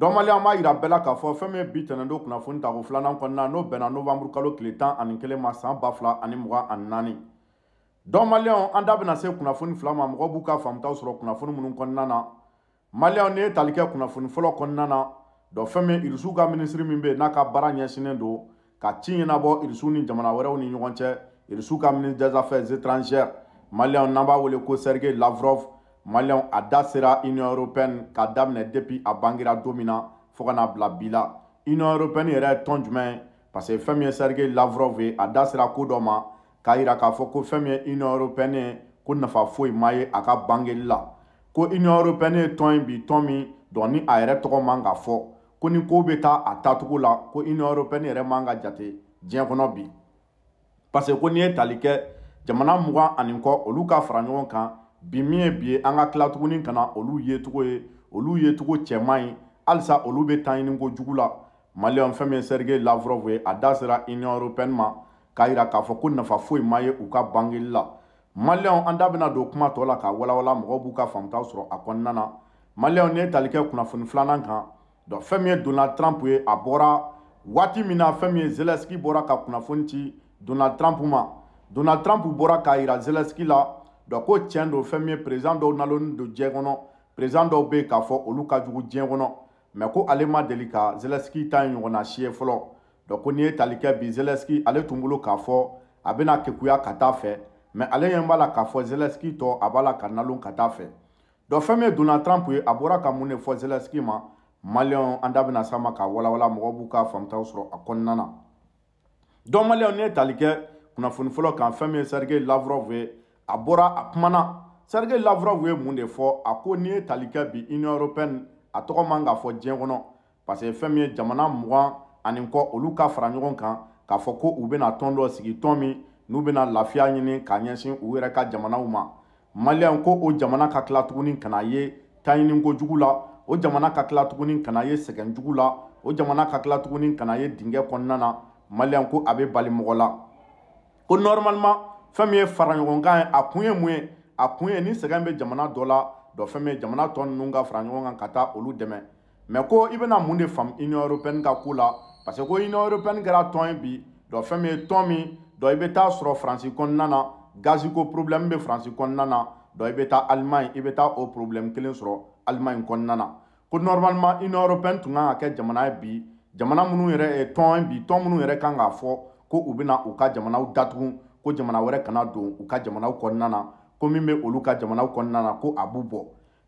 dɔnbali an b'a yira bɛɛ la k'a fɔ fɛn min bi tɛnɛn don kunnafoni tako filanan kɔnɔna n'o bɛnna nowanburu kalo tile tan ani kelen ma san ba fila ani mugan ani naani dɔnbaliyɛnw an da bɛna se kunnafoni fila ma mɔgɔ b'u ka faamutaw sɔrɔ kunnafoni minnu kɔnɔna na maliyɛnw ni ye tali kɛ kunnafoni fɔlɔ kɔnɔna na dɔn fɛn min irisiw ka minisiri min bɛ yen n'a ka baara ɲɛsinnen don ka ci ɲɛnabɔ irisiw ni jamana wɛrɛw ni ɲɔgɔn cɛ irisiw ka ministre des affaires étrangères maliyɛnw n'an b'a wele ko sergei lavrov maliyɛnw a da sera union européenne ka daminɛ depuis a bangira don min na fɔɔ kana bila bi la union européenne yɛrɛ ye tɔn jumɛn parce que fɛn min ye sergei lavrov ye a da sera koo dɔ ma k'a yira k'a fɔ ko fɛn min ye union européenne ye ko nafa foyi ma ye a ka bangeli la ko union européenne ye tɔn ye bi tɔn min dɔn ni a yɛrɛ tɔgɔ man ka fɔ ko ni kow bɛ taa a taacogo la ko union européenne yɛrɛ man ka jate diɲɛ kɔnɔ bi parce que ko n'i ye tali kɛ jamana mugan ani kɔ olu ka fara ɲɔgɔn kan bi min ye bi ye an ka tila tuguni ka na olu yecogo ye olu yecogo cɛman ye halisa olu bɛ taɲiniko jugu la maliyɛn fɛn min ye sergei lavrov ye a da sera union européenne ma k'a yira k'a fɔ ko nafa foyi ma ye u ka bangeli la maliyɛnw an da bɛna don kuma tɔ la k'a walawala mɔgɔw b'u ka faamuta sɔrɔ a kɔnɔna na maliyɛnw ne ye tali kɛ kunnafoni filanan kan dɔn fɛn min ye donald trump ye a bɔra waati min na fɛn min ye zelensky bɔra ka kunnafoni ci donald trump ma donald trump bɔra k'a yira zelensky la donc ko tiɲɛ don fɛn min ye président dɔw nalonnen don diɲɛ kɔnɔ président dɔw bɛ yen k'a fɔ olu ka jugu diɲɛ kɔnɔ mɛ ko ale ma deli ka zelensky ta ɲɔgɔnna si ye fɔlɔ donc ko n'i ye tali kɛ bi zelensky ale tun bolo k'a fɔ a bɛna kekuya ka taa fɛ mɛ ale ɲɛ b'a la k'a fɔ zelensky tɔ a b'a la ka nalon ka taa fɛ donc fɛn min ye donald trump ye a bɔra ka mun de fɔ zelensky ma maliyɛnw an da bɛna s'a ma k'a walawala mɔgɔw b'u ka faamutaw sɔrɔ a kɔnɔna na donc maliyɛnw n'i ye tali kɛ kunnafoni fɔlɔ kan fɛn min ye sergei lavrov ye a bɔra a kumana serge lavrov ye mun de fɔ a ko n'i ye tali kɛ bi union européenne a tɔgɔ man ka fɔ diɲɛ kɔnɔ parce que fɛn min ye jamana mugan ani kɔ olu ka fara ɲɔgɔn kan k'a fɔ ko u bɛna tɔn dɔ sigi tɔn min n'u bɛna lafiya ɲini k'a ɲɛsin u yɛrɛ ka jamanaw ma maliyɛn ko o jamana ka tila tuguni ka na ye taɲiniko jugu la o jamana ka tila tuguni ka na ye sɛgɛn jugu la o jamana ka tila tuguni ka na ye dingɛ kɔnɔna na maliyɛn ko a bɛ bali mɔgɔ la ko normalement fɛn min ye fara ɲɔgɔn kan ye a kun ye mun ye a kun ye ni sɛgɛn bɛ jamana dɔ la dɔ fɛn min ye jamana tɔ ninnu ka fara ɲɔgɔn kan ka taa olu dɛmɛ mɛ ko i bɛna mun de faamu union européenne ka ko la parce que ko union européenne kɛra tɔn ye bi dɔ fɛn min ye tɔn min dɔ i bɛ taa sɔrɔ faransi kɔnɔna na gaziko problème bɛ faransi kɔnɔna na dɔ i bɛ taa alimaɲi i bɛ taa o problème kelen sɔrɔ alimaɲi kɔnɔna na ko normalement union européenne tun kan ka kɛ jamana ye bi jamana minnu yɛrɛ ye eh, tɔn ye bi tɔn minnu yɛrɛ kan k'a fɔ ko u bɛna u ka jamanaw datugu ko jamana wɛrɛ kana don u ka jamanaw kɔnɔna na ko min bɛ olu ka jamanaw kɔnɔna na ko a b'u bɔ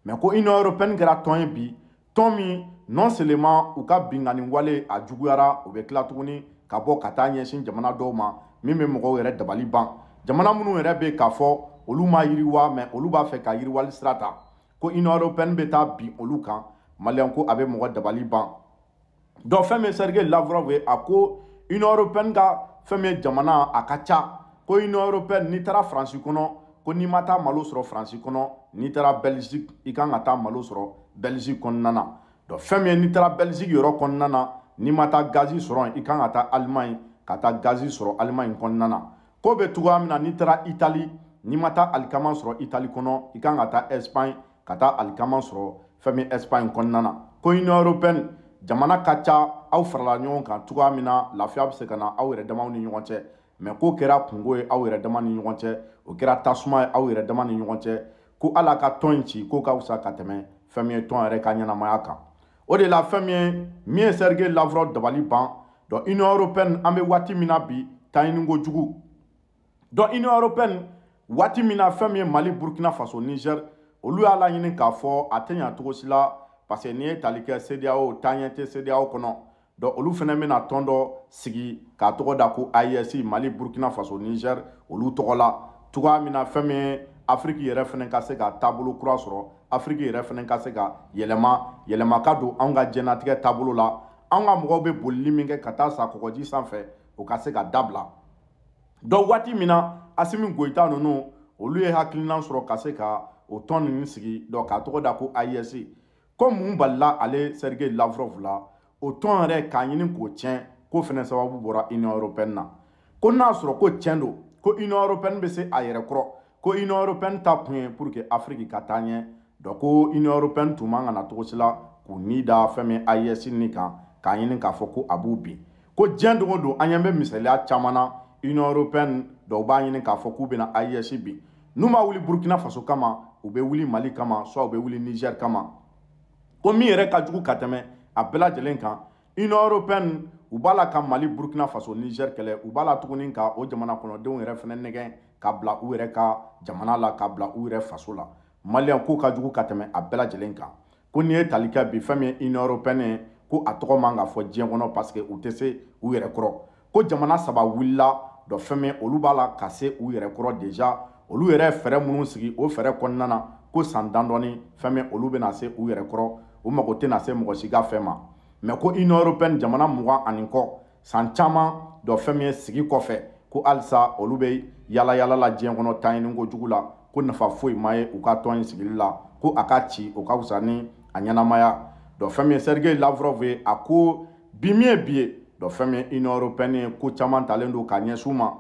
mɛ ko union européenne kɛra tɔn ye bi tɔn min non seulement u ka binkani wale a juguyara u bɛ tila tuguni ka bɔ ka taa ɲɛsin jamana dɔw ma min bɛ mɔgɔw yɛrɛ dabali ban jamana minnu yɛrɛ bɛ k'a fɔ olu ma yiriwa mɛ olu b'a fɛ ka yiriwali sira ta ko union européenne bɛ taa bin olu kan maliyɛn ko a bɛ mɔgɔ dabali ban donc fɛn min ye sergei lavrov ye a ko union européenne ka fɛn min ye jamana a ka ca ko union européenne n'i taara faransi kɔnɔ ko n'i ma taa malo sɔrɔ faransi kɔnɔ n'i taara belgique i kan ka taa malo sɔrɔ belgique kɔnɔna na dɔn fɛn min ye n'i taara belgique yɔrɔ kɔnɔna na n'i ma taa gazi sɔrɔ yen i kan ka taa alimaɲi ka taa gazi sɔrɔ alimaɲi kɔnɔna na ko bɛ cogoya min na n'i taara itali n'i ma taa alikama sɔrɔ itali kɔnɔ i kan ka taa espagne ka taa alikama sɔrɔ fɛn min espagne kɔnɔna na ko union européenne jamana ka ca aw farala ɲɔgɔn kan cogoya min na lafiya bɛ se ka na aw yɛrɛ damaw ni ɲɔgɔn cɛ mɛ k'o kɛra kungo ye aw yɛrɛ dama ni ɲɔgɔn cɛ o kɛra tasuma ye aw yɛrɛ dama ni ɲɔgɔn cɛ ko ala ka tɔn in ci k'o ka fisa ka tɛmɛ fɛn min ye tɔn yɛrɛ ka ɲɛnamaya kan o de la fɛn min ye min ye serge lavrov dabali ban dɔn union européenne an bɛ waati min na bi taɲiniko jugu dɔn union européenne waati min na fɛn min ye mali burkina faso niger olu y'a laɲini k'a fɔ a tɛ ɲa cogo si la parce que n'i ye tali kɛ cdao taɲɛ tɛ cdao kɔnɔ donc olu fana bɛna tɔn dɔ sigi k'a tɔgɔ da ko AES Mali Burkina Faso Niger olu tɔgɔ la cogoya min na fɛn min ye Afiriki yɛrɛ fana ka se ka taabolo kura sɔrɔ Afiriki yɛrɛ fana ka se ka yɛlɛma yɛlɛma ka don anw ka diɲɛnatigɛ taabolo la anw ka mɔgɔw bɛ bolili min kɛ ka taa sa kɔgɔji sanfɛ o ka se ka dabila donc waati min na Asimi Goita ninnu olu ye hakilina sɔrɔ ka se ka o tɔn ninnu sigi donc k'a tɔgɔ da ko AES ko mun balila ale Sergei Lavrov la o tɔn yɛrɛ k'a ɲini k'o tiɲɛ k'o fɛnɛ sababu bɔra union européenne na ko n'a sɔrɔ ko tiɲɛ don ko union européenne bɛ se a yɛrɛ kɔrɔ ko union européenne ta kun ye pour que afrique ka taa ɲɛ dɔn ko union européenne tun man ka na cogo si la k'u ni da fɛn min AES ni kan k'a ɲini k'a fɔ ko a b'u bin ko diɲɛ don o don an ɲɛ bɛ misaliya caman na union européenne dɔw b'a ɲini k'a fɔ k'u bɛna AES bin n'u ma wuli burkina faso kama u bɛ wuli mali kama soit u bɛ wuli niger kama ko min yɛrɛ ka jugu ka tɛmɛ a bɛɛ lajɛlen kan union européenne u b'a la ka mali burukina faso niger kɛlɛ u b'a la tuguni ka o jamana kɔnɔdenw yɛrɛ fɛnɛ nɛgɛ ka bila u yɛrɛ ka jamana la ka bila u yɛrɛ faso la maliyɛn ko ka jugu ka tɛmɛ a bɛɛ lajɛlen kan ko n'i ye tali kɛ bi fɛn min ye union européenne ye ko a tɔgɔ man ka fɔ diɲɛ kɔnɔ parce que u tɛ se u yɛrɛ kɔrɔ ko jamana saba wulila dɔ fɛn min olu b'a la ka se u yɛrɛ kɔrɔ déjà olu yɛrɛ fɛɛrɛ minnu sigi o fɛɛrɛ kɔnɔna na ko san dan dɔɔni fɛn min olu bɛna se u yɛrɛ kɔrɔ u mago tɛna se mɔgɔ si ka fɛn ma mɛ ko union européenne jamana mugan ani kɔ san caman dɔ fɛn min ye sigi kɔfɛ ko halisa olu bɛ yala yala la diɲɛ kɔnɔ taɲiniko jugu la ko nafa foyi ma ye u ka tɔn in sigili la ko a ka ci o ka fisa ni a ɲɛnamaya dɔ fɛn min ye sergei lavrov ye a ko bi min ye bi ye dɔ fɛn min ye union européenne ye ko caman talen don k'a ɲɛsin u ma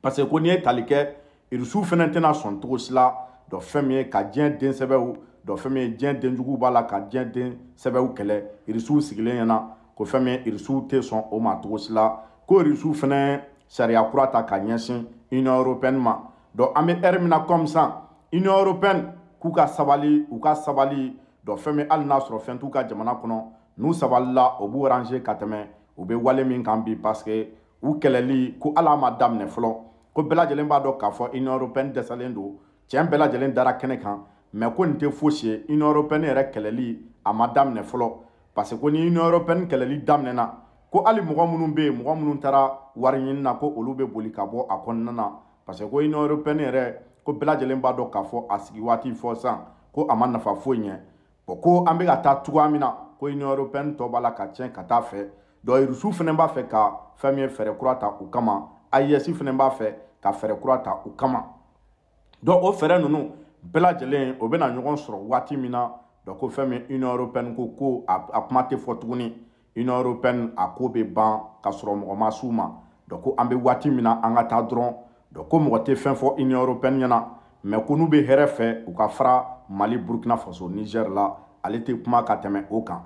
parce que ko n'i ye tali kɛ irisiw fana tɛna sɔn cogo si la dɔ fɛn min ye ka diɲɛ densɛbɛw do feme djen den djougou bala ka djen den sebe ou kele, irisou sikile yena, ko feme irisou teson ou matros la, ko irisou fenen, seri akourata ka nyeshin, inyo Europen man. Do ame ermina kom san, inyo Europen, kou ka sabali, wou ka sabali, do feme al nasro fen, tou ka djemana konon, nou sabali la, ou bou ranje kateme, ou be wale minkan bi, paske, ou kele li, kou ala madame ne flon, ko bela jelen ba do ka fon, inyo Europen desa len do, tjen bela jelen dara kene kan, mɛ ko nin tɛ fosi ye union européenne yɛrɛ kɛlɛli a ma daminɛ fɔlɔ parce que ko ni union européenne kɛlɛli daminɛna ko hali mɔgɔ minnu bɛ yen mɔgɔ minnu taara wari ɲini na ko olu bɛ boli ka bɔ a kɔnɔna na parce que ko union européenne yɛrɛ ko bɛɛ lajɛlen b'a dɔn k'a fɔ a sigi waati fɔ sisan ko a ma nafa foyi ɲɛ bɔn ko an bɛ ka taa cogoya min na ko union européenne tɔ b'a la ka tiɲɛ ka taa fɛ donc rusu fana b'a fɛ ka fɛn min ye fɛɛrɛ kura ta u kama AES fana b'a fɛ ka fɛɛrɛ kura ta u kama donc o fɛɛrɛ ninnu bɛɛ lajɛlen o bɛna ɲɔgɔn sɔrɔ waati min na dɔ ko fɛn min union européenne ko ko a kuma tɛ fɔ tuguni union européenne a ko bɛ ban ka sɔrɔ mɔgɔ ma s'u ma dɔ ko an bɛ waati min na an ka taa dɔrɔn dɔ ko mɔgɔ tɛ fɛn fɔ union européenne ɲɛna mɛ ko n'u bɛ hɛrɛ fɛ u ka fara mali burukina faso niger la ale tɛ kuma ka tɛmɛ o kan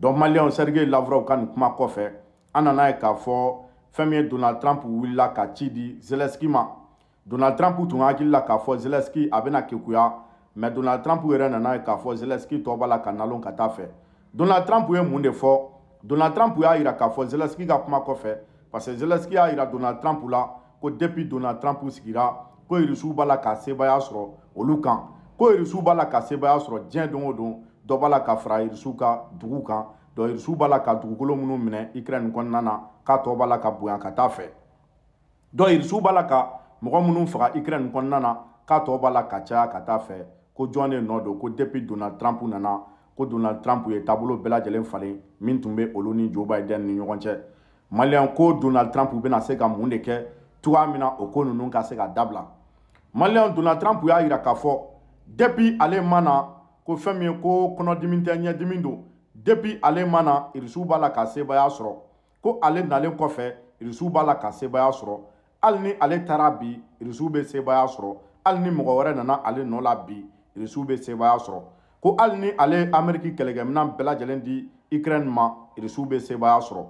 donc maliyɛnw sergei lavrov ka nin kuma kɔfɛ an nana ye k'a fɔ fɛn min ye donald trump wulila ka ci di zelensky ma donald trump tun hakili la k'a fɔ zelensky a bɛna kekuya mɛ donald trump yɛrɛ nana ye k'a fɔ zelensky tɔ b'a la ka nalon ka taa fɛ donald trump ye mun de fɔ donald trump y'a yira k'a fɔ zelensky ka kuma kɔfɛ parce que zelensky y'a yira donald trump la ko depuis donald trump sigira ko irisiw e b'a e la ka sebaaya sɔrɔ olu kan ko irisiw b'a la ka sebaaya sɔrɔ diɲɛ don e o don dɔ b'a la ka fara irisiw ka dugu kan dɔ irisiw b'a la ka dugukolo minnu minɛ ukraine kɔnɔna na k'a tɔ b'a la ka bonya ka taa fɛ dɔ irisiw b'a la ka mɔgɔ minnu faga ukraine kɔnɔna na k'a tɔ b'a la ka caya ka taa fɛ ko jɔn de nɔ don ko depuis donald trump nana ko donald trump ye taabolo bɛɛ lajɛlen falen min tun bɛ olu ni joe biden ni ɲɔgɔn cɛ maliyɛn ko donald trump bɛna se ka mun de kɛ cogoya min na o ko ninnu ka se ka dabila maliyɛn donald trump y'a yira k'a fɔ depuis ale ma na ko fɛn min ye ko kɔnɔdimi tɛ ɲɛdimi don depuis ale ma na irisiw b'a la ka sebaaya sɔrɔ ko ale nalen kɔfɛ irisiw b'a la ka sebaaya sɔrɔ hali ni ale taara bi irisiw bɛ sebaya sɔrɔ hali ni mɔgɔ wɛrɛ nana ale nɔ la bi irisiw bɛ sebaya sɔrɔ ko hali ni ale ameriki kɛlɛkɛminɛn bɛɛ lajɛlen di ukraine ma irisiw bɛ sebaya sɔrɔ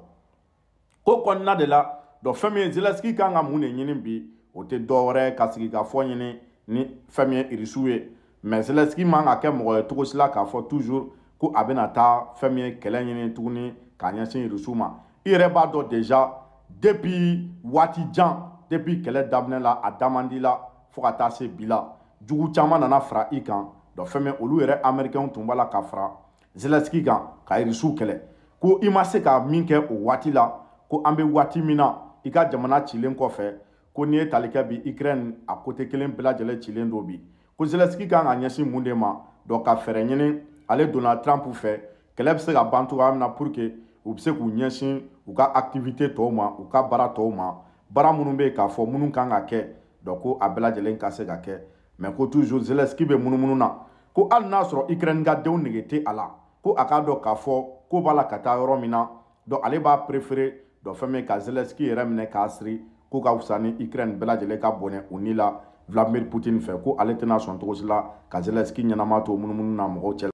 ko kɔnɔna de la dɔn fɛn min ye zelensky kan ka mun de ɲini bi o tɛ dɔwɛrɛ ye ka sigi ka fɔ ɲini ni fɛn min ye irisiw ye mɛ zelensky man ka kɛ mɔgɔ ye cogo si la k'a fɔ toujours ko a bɛna taa fɛn min ye kɛlɛ ɲini tuguni k'a ɲɛsin irisiw ma i yɛrɛ b'a dɔn déjà depuis waati jan depuis kɛlɛ daminɛ la a da man di la fo ka taa se bi la jugu caman nana fara i kan dɔ fɛn min olu yɛrɛ amɛrikɛnw tun b'a la ka fara zelensky kan ka irisiw kɛlɛ ko i ma se ka min kɛ o waati la ko an bɛ waati min na i ka jamana cilen kɔfɛ ko n'i ye tali kɛ bi ukraine a kote kelen bɛɛ lajɛlen cilen don bi ko zelensky kan ka ɲɛsin mun de ma dɔ ka fɛɛrɛ ɲini ale donna trump fɛ kɛlɛ bɛ se ka ban cogoya min na pour que u bɛ se k'u ɲɛsin u ka activité tɔw ma u ka baara tɔw ma baara minnu bɛ yen k'a fɔ minnu kan ka kɛ donc ko a bɛɛ lajɛlen ka se ka kɛ mɛ ko toujours zelensky bɛ munumunu na ko hali n'a sɔrɔ ukraine ka denw nege tɛ a la ko a k'a dɔn k'a fɔ ko b'a la ka taa yɔrɔ min na donc ale b'a préféré donc fɛn min ye ka zelensky yɛrɛ minɛ k'a siri ko ka fisa ni ukraine bɛɛ lajɛlen ka bɔnɛ u ni la vladimir poutine fɛ ko ale tɛna sɔn cogo si la ka zelensky ɲɛnama to munumunu na mɔgɔw cɛla